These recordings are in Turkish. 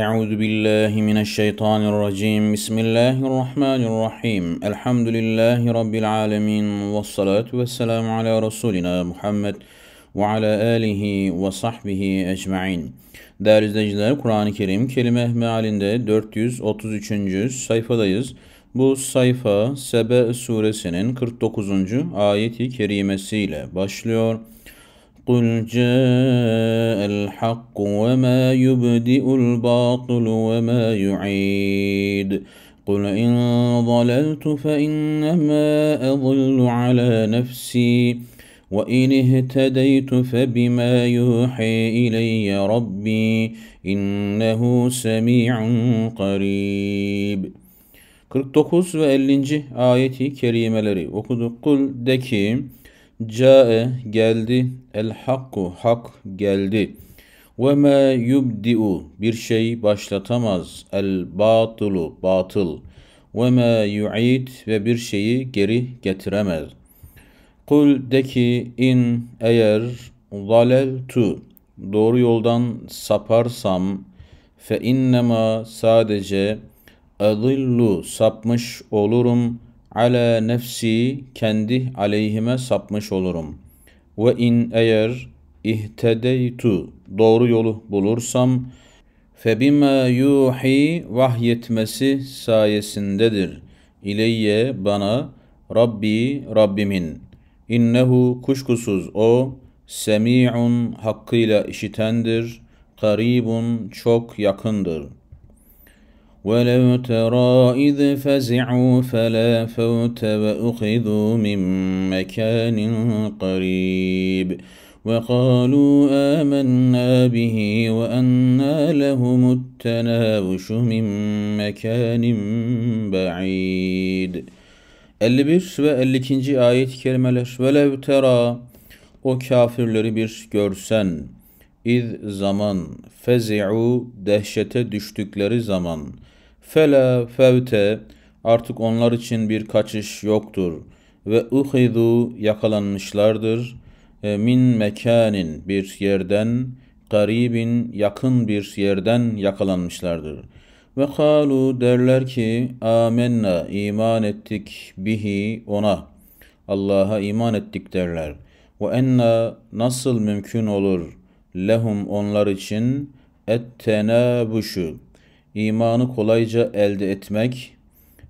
أعوذ بالله من الشيطان الرجيم بسم الله الرحمن الرحيم الحمد لله رب العالمين والصلاة والسلام على رسولنا محمد وعلى آله وصحبه أجمعين Değerli izleyiciler Kur'an-ı Kerim kelime mealinde 433. sayfadayız. Bu sayfa Sebe suresinin 49. ayeti kerimesiyle başlıyor. قل جاء الحق وما يبدئ الباطل وما يعيد قل إن ضللت فإنما أضل على نفسي وإن اهتديت فبما يوحي إلي ربي إنه سميع قريب 49 ve 50. ayeti kerimeleri okuduk. Kul de ki Ca'e geldi. El hakku hak geldi. Ve me yubdi'u bir şey başlatamaz. El batılu batıl. Ve me yu'id ve bir şeyi geri getiremez. Kul de ki in eğer zaleltu doğru yoldan saparsam fe innema sadece adillu sapmış olurum.'' Ala nefsi kendi aleyhime sapmış olurum. Ve in eğer ihtedeytu doğru yolu bulursam febima yuhi vahyetmesi sayesindedir. İleyye bana Rabbi Rabbimin. İnnehu kuşkusuz o semi'un hakkıyla işitendir. Karibun çok yakındır.'' ولو ترى إذ فزعوا فلا فوت وأخذوا من مكان قريب وقالوا آمنا به وأنا لهم التناوش من مكان بعيد البس وألكنجي آية كلمة ولو ترى o kafirleri bir görsen iz zaman fezi'u dehşete düştükleri zaman Fela fevte artık onlar için bir kaçış yoktur ve uhidu yakalanmışlardır e, min mekanin bir yerden garibin yakın bir yerden yakalanmışlardır. Ve kalu derler ki amenna iman ettik bihi ona. Allah'a iman ettik derler. Ve enna nasıl mümkün olur lehum onlar için ettenabuşu İmanı kolayca elde etmek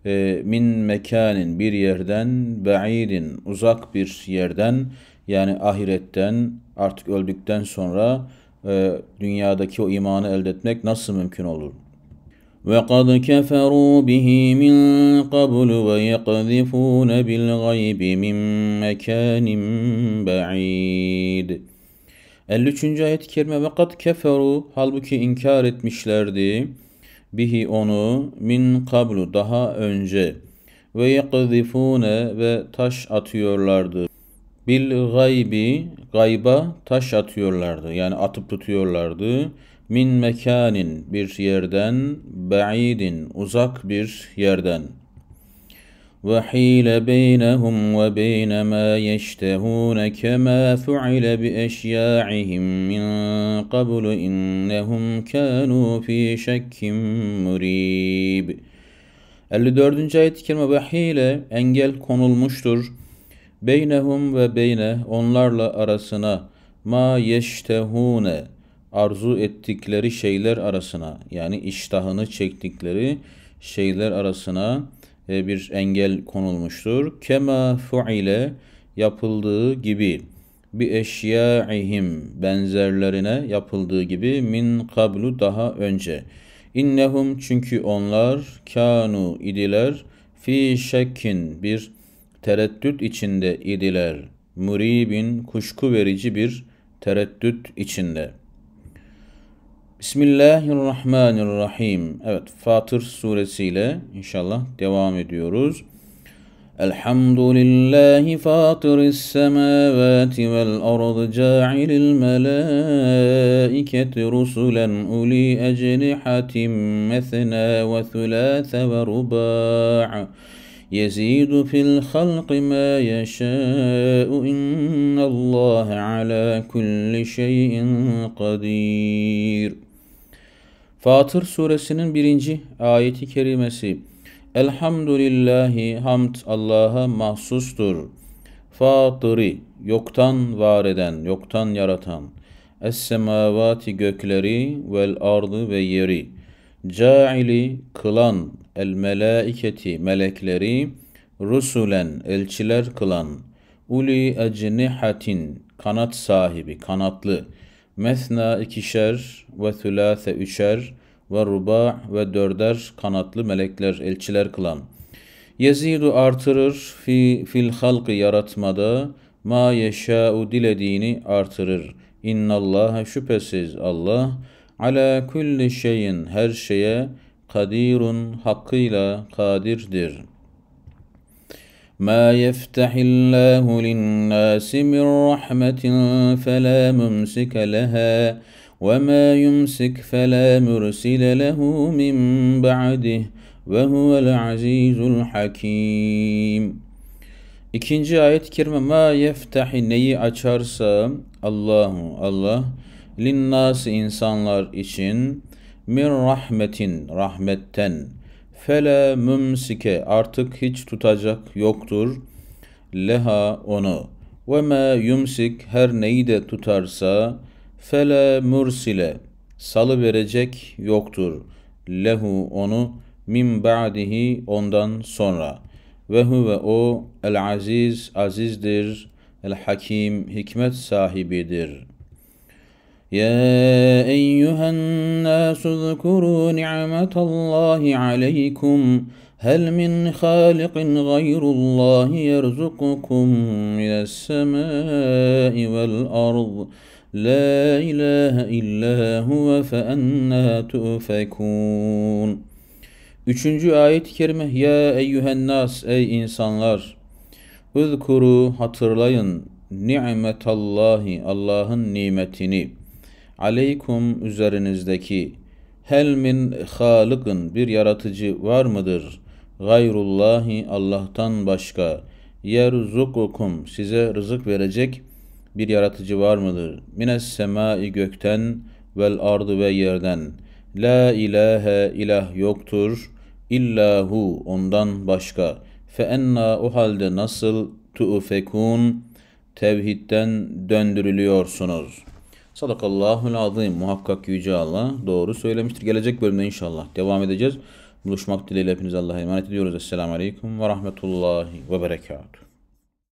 e, min mekanin bir yerden ba'irin uzak bir yerden yani ahiretten artık öldükten sonra e, dünyadaki o imanı elde etmek nasıl mümkün olur? Ve وَقَدْ كَفَرُوا بِهِ مِنْ قَبْلُ وَيَقْذِفُونَ بِالْغَيْبِ مِنْ مَكَانٍ بَعِيدٍ 53. ayet-i kerime ve kad keferu halbuki inkar etmişlerdi bihi onu min kablu daha önce ve yakzifune ve taş atıyorlardı. Bil gaybi gayba taş atıyorlardı. Yani atıp tutuyorlardı. Min mekanin bir yerden, ba'idin uzak bir yerden.'' وحيل بينهم وبين ما يشتهون كما فعل باشياعهم من قبل انهم كانوا في شك مريب 54. ayet-i kerime ve hile engel konulmuştur. Beynehum ve beyne onlarla arasına ma yeştehune arzu ettikleri şeyler arasına yani iştahını çektikleri şeyler arasına e, bir engel konulmuştur. Kema fuile yapıldığı gibi bi eşyaihim benzerlerine yapıldığı gibi min kablu daha önce. İnnehum çünkü onlar kanu idiler fi şekkin bir tereddüt içinde idiler. Muribin kuşku verici bir tereddüt içinde.'' Bismillahirrahmanirrahim. Evet, Fatır suresiyle inşallah devam ediyoruz. Elhamdülillahi fatiris semavati vel ard ca'ilil melaiketi rusulen uli ecnihatim mesna ve thulâse ve rubâ'a. يزيد في الخلق ما يشاء إن الله على كل شيء قدير Fatır suresinin birinci ayeti kerimesi Elhamdülillahi hamd Allah'a mahsustur. Fatıri yoktan var eden, yoktan yaratan. es gökleri vel ardı ve yeri. Caili kılan el melaiketi melekleri rusulen elçiler kılan uli ecnihatin kanat sahibi kanatlı Mesna ikişer ve thülâse üçer ve ruba ve dörder kanatlı melekler, elçiler kılan. Yezidu artırır fi, fil halkı yaratmada ma yeşâ'u dilediğini artırır. İnnallâhe şüphesiz Allah ala kulli şeyin her şeye kadirun hakkıyla kadirdir.'' ما يفتح الله للناس من رحمة فلا ممسك لها وما يمسك فلا مرسل له من بعده وهو العزيز الحكيم İkinci ayet-i kerime ma yeftahi neyi açarsa Allahu Allah linnası insanlar için min rahmetin rahmetten Fele mümsike artık hiç tutacak yoktur. Leha onu. Ve me yumsik her neyi de tutarsa fele mursile salı verecek yoktur. Lehu onu min ba'dihi ondan sonra. Ve huve o el aziz azizdir. El hakim hikmet sahibidir.'' يا ايها الناس اذكروا نعمه الله عليكم هل من خالق غير الله يرزقكم من السماء والارض لا اله الا هو فانا تؤفكون Üçüncü ayet-i kerime Ya eyyühen nas ey insanlar Üzkuru hatırlayın nimetallahi Allah'ın nimetini aleykum üzerinizdeki hel min halıkın bir yaratıcı var mıdır? Gayrullahi Allah'tan başka yerzukukum size rızık verecek bir yaratıcı var mıdır? Mines semai gökten vel ardı ve yerden. La ilahe ilah yoktur. illahu ondan başka. Fe enna o halde nasıl tuufekun tevhidden döndürülüyorsunuz.'' Sadakallahul azim. Muhakkak Yüce Allah doğru söylemiştir. Gelecek bölümde inşallah devam edeceğiz. Buluşmak dileğiyle hepinize Allah'a emanet ediyoruz. Esselamu Aleyküm ve Rahmetullahi ve Berekatuhu.